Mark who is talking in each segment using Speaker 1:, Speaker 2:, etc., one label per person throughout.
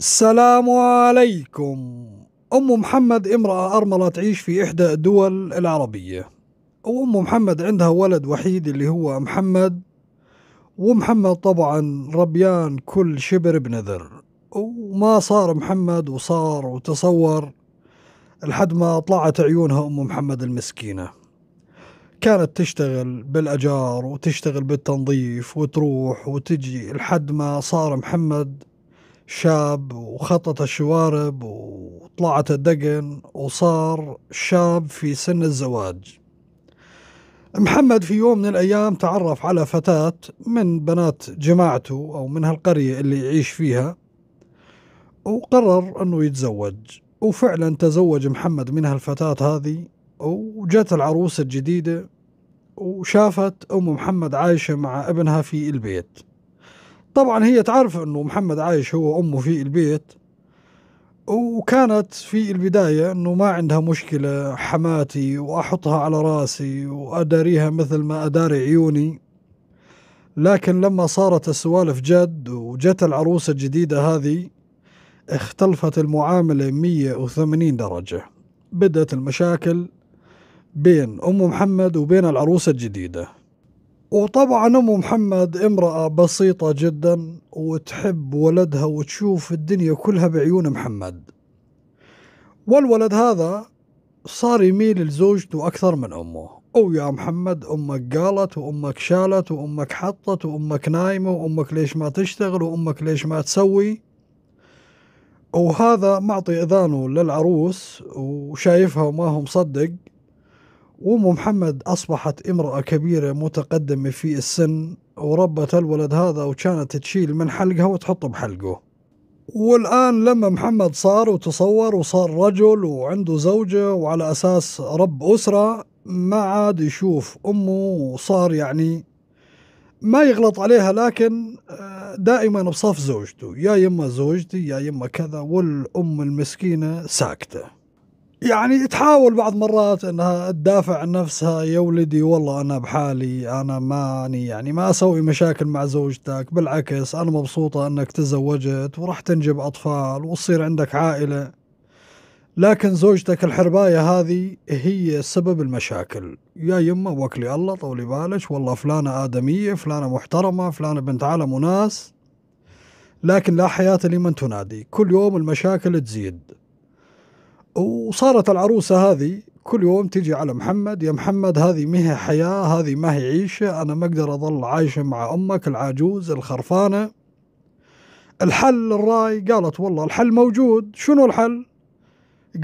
Speaker 1: السلام عليكم أم محمد امرأة أرملة تعيش في إحدى الدول العربية وأم محمد عندها ولد وحيد اللي هو محمد ومحمد طبعا ربيان كل شبر بنذر وما صار محمد وصار وتصور لحد ما طلعت عيونها أم محمد المسكينة كانت تشتغل بالأجار وتشتغل بالتنظيف وتروح وتجي لحد ما صار محمد شاب وخطط الشوارب وطلعت الدقن وصار شاب في سن الزواج محمد في يوم من الأيام تعرف على فتاة من بنات جماعته أو من هالقرية اللي يعيش فيها وقرر أنه يتزوج وفعلا تزوج محمد من هالفتاة هذه وجت العروسة الجديدة وشافت أم محمد عايشة مع ابنها في البيت طبعا هي تعرف انه محمد عايش هو وامه في البيت وكانت في البداية انه ما عندها مشكلة حماتي واحطها على راسي واداريها مثل ما اداري عيوني لكن لما صارت السوالف جد وجت العروسة الجديدة هذه اختلفت المعاملة 180 درجة بدأت المشاكل بين أم محمد وبين العروسة الجديدة وطبعا ام محمد امراه بسيطه جدا وتحب ولدها وتشوف الدنيا كلها بعيون محمد والولد هذا صار يميل لزوجته اكثر من امه او يا محمد امك قالت وامك شالت وامك حطت وامك نايمه وامك ليش ما تشتغل وامك ليش ما تسوي وهذا معطي اذانه للعروس وشايفها وما هو مصدق وأم محمد أصبحت امرأة كبيرة متقدمة في السن وربت الولد هذا وكانت تشيل من حلقها وتحطه بحلقه والآن لما محمد صار وتصور وصار رجل وعنده زوجة وعلى أساس رب أسرة ما عاد يشوف أمه وصار يعني ما يغلط عليها لكن آه، دائما بصف زوجته يا يما زوجتي يا يما كذا والأم المسكينة ساكتة يعني تحاول بعض مرات انها تدافع عن نفسها يا ولدي والله انا بحالي انا ماني يعني ما اسوي مشاكل مع زوجتك بالعكس انا مبسوطه انك تزوجت وراح تنجب اطفال وتصير عندك عائله لكن زوجتك الحربايه هذه هي سبب المشاكل يا يمه وكلي الله طولي بالك والله فلانه ادميه فلانه محترمه فلانه بنت عالم وناس لكن لا حياه لمن تنادي كل يوم المشاكل تزيد وصارت العروسة هذه كل يوم تجي على محمد يا محمد هذه ما هي حياة هذه ما هي عيشة أنا ما أقدر أظل عايشة مع أمك العجوز الخرفانة الحل الراي قالت والله الحل موجود شنو الحل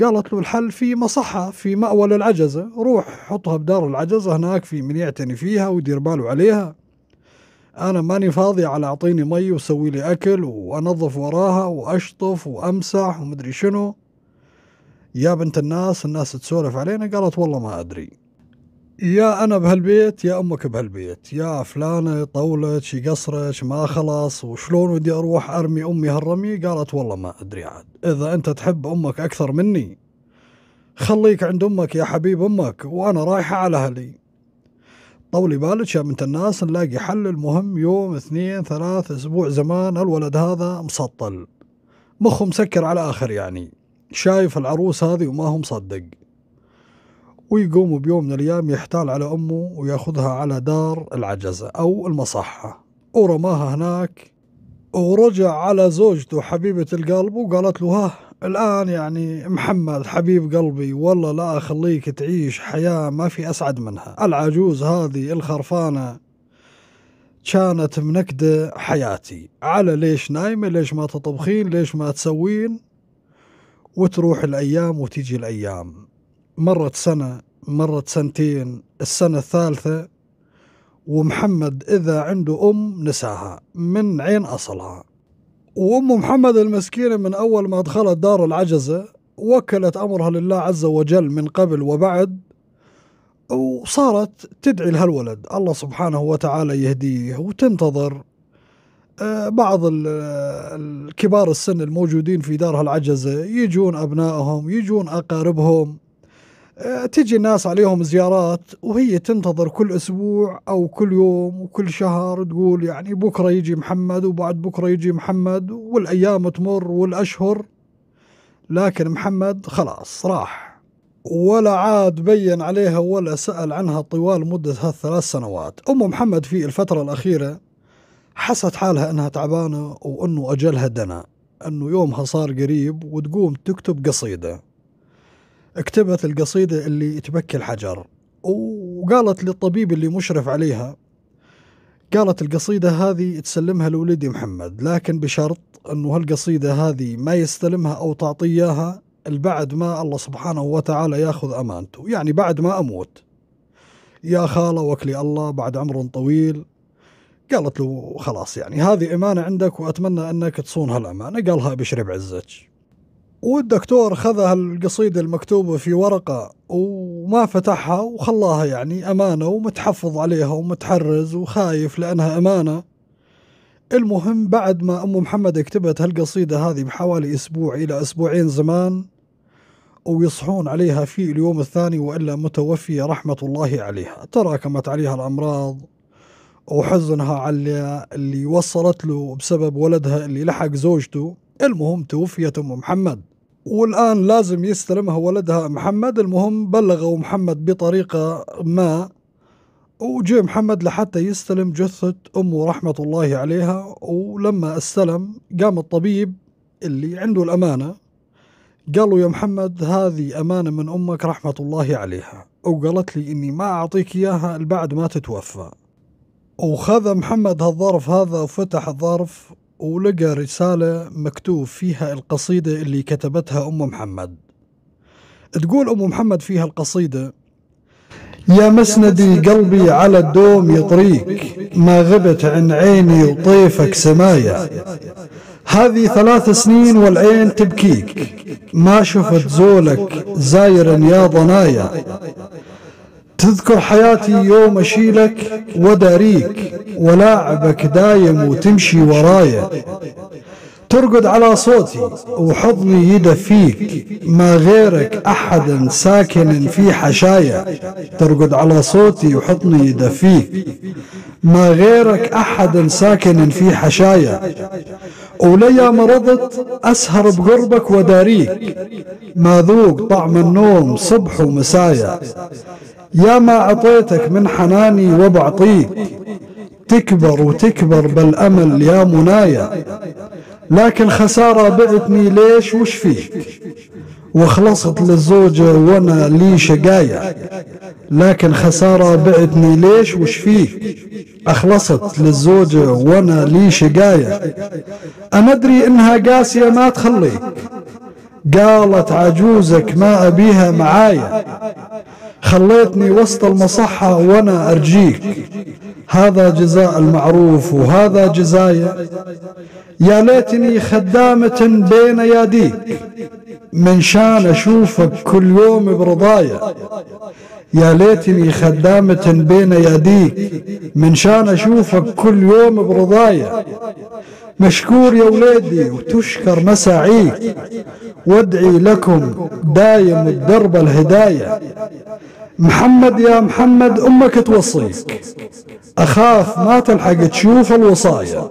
Speaker 1: قالت له الحل في مصحة في مأوى للعجزة روح حطها بدار العجزة هناك في من يعتني فيها ويدير باله عليها أنا ماني فاضي على أعطيني مي وسوي لي أكل وأنظف وراها وأشطف وأمسح ومدري شنو يا بنت الناس الناس تسولف علينا قالت والله ما أدري يا أنا بهالبيت يا أمك بهالبيت يا فلانة شي قصرش ما خلاص وشلون ودي أروح أرمي أمي هالرمي قالت والله ما أدري عاد إذا أنت تحب أمك أكثر مني خليك عند أمك يا حبيب أمك وأنا رايحة على أهلي طولي بالك يا بنت الناس نلاقي حل المهم يوم اثنين ثلاث أسبوع زمان الولد هذا مسطل مخه مسكر على آخر يعني شايف العروس هذه وما هو مصدق ويقوم بيوم من الأيام يحتال على أمه وياخذها على دار العجزة أو المصحة ورماها هناك ورجع على زوجته حبيبة القلب وقالت له ها الآن يعني محمد حبيب قلبي والله لا أخليك تعيش حياة ما في أسعد منها العجوز هذه الخرفانة كانت منكدة حياتي على ليش نايمة ليش ما تطبخين ليش ما تسوين وتروح الأيام وتيجي الأيام مرت سنة مرت سنتين السنة الثالثة ومحمد إذا عنده أم نساها من عين أصلها وأم محمد المسكينة من أول ما دخلت دار العجزة وكلت أمرها لله عز وجل من قبل وبعد وصارت تدعي لهالولد الله سبحانه وتعالى يهديه وتنتظر آه، بعض الكبار السن الموجودين في دارها العجزة يجون أبنائهم يجون أقاربهم آه، تجي الناس عليهم زيارات وهي تنتظر كل أسبوع أو كل يوم وكل شهر تقول يعني بكرة يجي محمد وبعد بكرة يجي محمد والأيام تمر والأشهر لكن محمد خلاص راح ولا عاد بين عليها ولا سأل عنها طوال مدة هالثلاث سنوات أم محمد في الفترة الأخيرة حست حالها انها تعبانه وانه اجلها دنا انه يومها صار قريب وتقوم تكتب قصيده كتبت القصيده اللي تبكي الحجر وقالت للطبيب اللي مشرف عليها قالت القصيدة هذه تسلمها لولدي محمد لكن بشرط أنه هالقصيدة هذه ما يستلمها أو تعطيها بعد ما الله سبحانه وتعالى ياخذ أمانته يعني بعد ما أموت يا خالة وكلي الله بعد عمر طويل قالت له خلاص يعني هذه امانه عندك واتمنى انك تصون هالامانه قالها ابشري بعزتش والدكتور خذ هالقصيدة المكتوبة في ورقة وما فتحها وخلاها يعني أمانة ومتحفظ عليها ومتحرز وخايف لأنها أمانة المهم بعد ما أم محمد كتبت هالقصيدة هذه بحوالي أسبوع إلى أسبوعين زمان ويصحون عليها في اليوم الثاني وإلا متوفية رحمة الله عليها تراكمت عليها الأمراض وحزنها على اللي وصلت له بسبب ولدها اللي لحق زوجته المهم توفيت أم محمد والآن لازم يستلمها ولدها محمد المهم بلغوا محمد بطريقة ما وجاء محمد لحتى يستلم جثة أمه رحمة الله عليها ولما استلم قام الطبيب اللي عنده الأمانة قالوا يا محمد هذه أمانة من أمك رحمة الله عليها وقالت لي إني ما أعطيك إياها بعد ما تتوفى وخذ محمد هالظرف هذا وفتح الظرف ولقى رسالة مكتوب فيها القصيدة اللي كتبتها أم محمد تقول أم محمد فيها القصيدة يا مسندي قلبي على الدوم يطريك ما غبت عن عيني وطيفك سمايا هذه ثلاث سنين والعين تبكيك ما شفت زولك زايرا يا ضنايا تذكر حياتي يوم أشيلك وداريك ولاعبك دايم وتمشي ورايا ترقد على صوتي وحضني يدفيك ما غيرك أحدا ساكن في حشايا ترقد على صوتي وحضني يدفيك ما غيرك أحدا ساكن في حشايا وليا مرضت أسهر بقربك وداريك ما ذوق طعم النوم صبح ومسايا يا ما أعطيتك من حناني وبعطيك تكبر وتكبر بالأمل يا منايا لكن خسارة بعتني ليش وش فيك وخلصت للزوجة وانا لي شقايا لكن خسارة بعتني ليش وش فيك أخلصت للزوجة وأنا لي شقاية أنا أدري إنها قاسية ما تخليك قالت عجوزك ما أبيها معايا خليتني وسط المصحة وأنا أرجيك هذا جزاء المعروف وهذا جزايا يا ليتني خدامة بين يديك من شان أشوفك كل يوم برضايا يا ليتني خدامة بين يديك من شان أشوفك كل يوم برضايا مشكور يا ولادي وتشكر مساعيك وادعي لكم دايم الدرب الهداية محمد يا محمد أمك توصيك أخاف ما تلحق تشوف الوصايا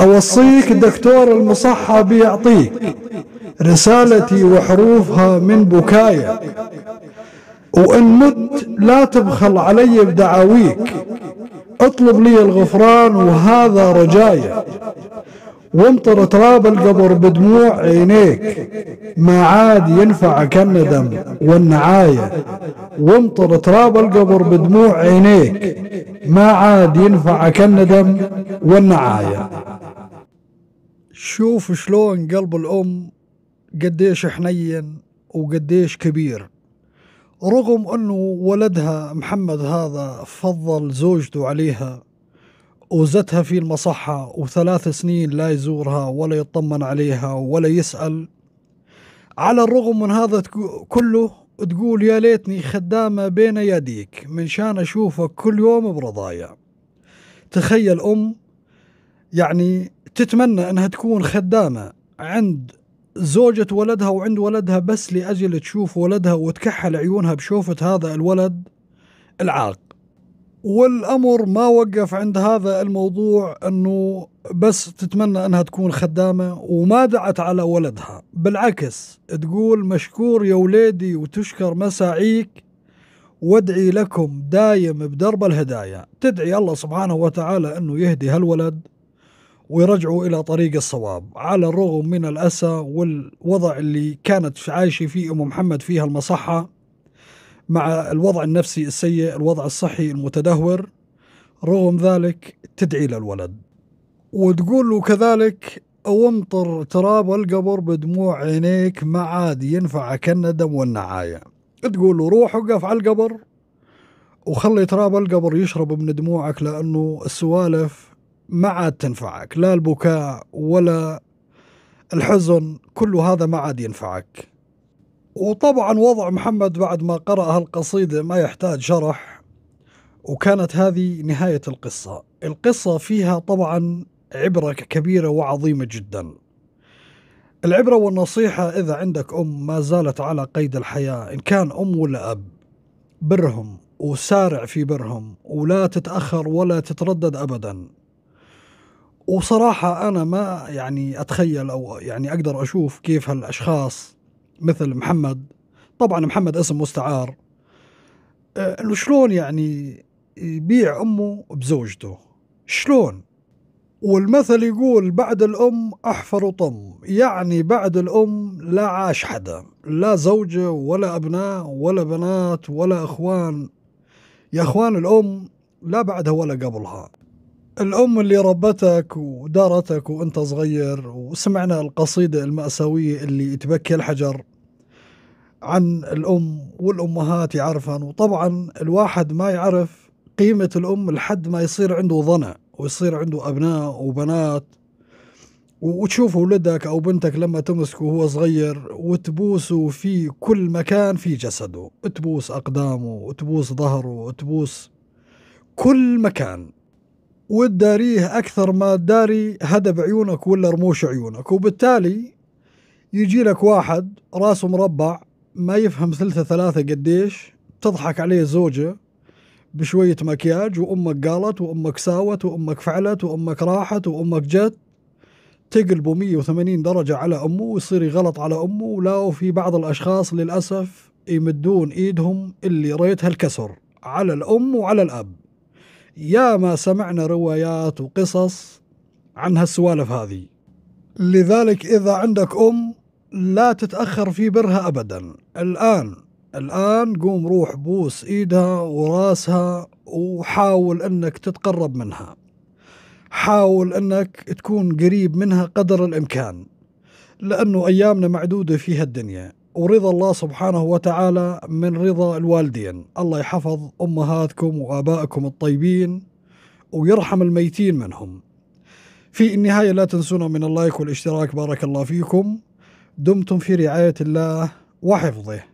Speaker 1: أوصيك دكتور المصحى بيعطيك رسالتي وحروفها من بكايا وإن مت لا تبخل علي بدعاويك اطلب لي الغفران وهذا رجايا وامطر تراب القبر بدموع عينيك ما عاد ينفعك الندم والنعاية وامطر تراب القبر بدموع عينيك ما عاد ينفعك الندم والنعاية شوف شلون قلب الأم قديش حنين وقديش كبير رغم أنه ولدها محمد هذا فضل زوجته عليها وزتها في المصحة وثلاث سنين لا يزورها ولا يطمن عليها ولا يسأل على الرغم من هذا كله تقول يا ليتني خدامة بين يديك من شان أشوفك كل يوم برضايا تخيل أم يعني تتمنى أنها تكون خدامة عند زوجة ولدها وعند ولدها بس لأجل تشوف ولدها وتكحل عيونها بشوفة هذا الولد العاق والامر ما وقف عند هذا الموضوع انه بس تتمنى انها تكون خدامه وما دعت على ولدها بالعكس تقول مشكور يا وليدي وتشكر مساعيك وادعي لكم دايم بدرب الهدايا تدعي الله سبحانه وتعالى انه يهدي هالولد ويرجعوا الى طريق الصواب على الرغم من الاسى والوضع اللي كانت عايشه فيه ام محمد فيها المصحه مع الوضع النفسي السيء الوضع الصحي المتدهور رغم ذلك تدعي للولد وتقول له كذلك وامطر تراب القبر بدموع عينيك ما عاد ينفعك الندم والنعاية تقول له روح وقف على القبر وخلي تراب القبر يشرب من دموعك لأنه السوالف ما عاد تنفعك لا البكاء ولا الحزن كل هذا ما عاد ينفعك وطبعا وضع محمد بعد ما قرأ هالقصيدة ما يحتاج شرح وكانت هذه نهاية القصة القصة فيها طبعا عبرة كبيرة وعظيمة جدا العبرة والنصيحة إذا عندك أم ما زالت على قيد الحياة إن كان أم ولا أب برهم وسارع في برهم ولا تتأخر ولا تتردد أبدا وصراحة أنا ما يعني أتخيل أو يعني أقدر أشوف كيف هالأشخاص مثل محمد طبعا محمد اسم مستعار آه، انه شلون يعني يبيع امه بزوجته شلون والمثل يقول بعد الام احفر طم يعني بعد الام لا عاش حدا لا زوجه ولا ابناء ولا بنات ولا اخوان يا اخوان الام لا بعدها ولا قبلها الأم اللي ربتك ودارتك وأنت صغير وسمعنا القصيدة المأساوية اللي تبكي الحجر عن الأم والأمهات يعرفن وطبعا الواحد ما يعرف قيمة الأم لحد ما يصير عنده ظنى ويصير عنده أبناء وبنات وتشوف ولدك أو بنتك لما تمسكه وهو صغير وتبوسه في كل مكان في جسده تبوس أقدامه تبوس ظهره تبوس كل مكان وتداريه أكثر ما تداري هدب عيونك ولا رموش عيونك وبالتالي يجي لك واحد راسه مربع ما يفهم ثلثة ثلاثة قديش تضحك عليه زوجة بشوية مكياج وأمك قالت وأمك ساوت وأمك فعلت وأمك راحت وأمك جت تقلبه 180 درجة على أمه ويصير يغلط على أمه ولا في بعض الأشخاص للأسف يمدون إيدهم اللي ريتها الكسر على الأم وعلى الأب يا ما سمعنا روايات وقصص عن هالسوالف هذه لذلك إذا عندك أم لا تتأخر في برها أبدا الآن الآن قوم روح بوس إيدها وراسها وحاول أنك تتقرب منها حاول أنك تكون قريب منها قدر الإمكان لأنه أيامنا معدودة في هالدنيا ورضا الله سبحانه وتعالى من رضا الوالدين الله يحفظ أمهاتكم وآبائكم الطيبين ويرحم الميتين منهم في النهاية لا تنسونا من اللايك والاشتراك بارك الله فيكم دمتم في رعاية الله وحفظه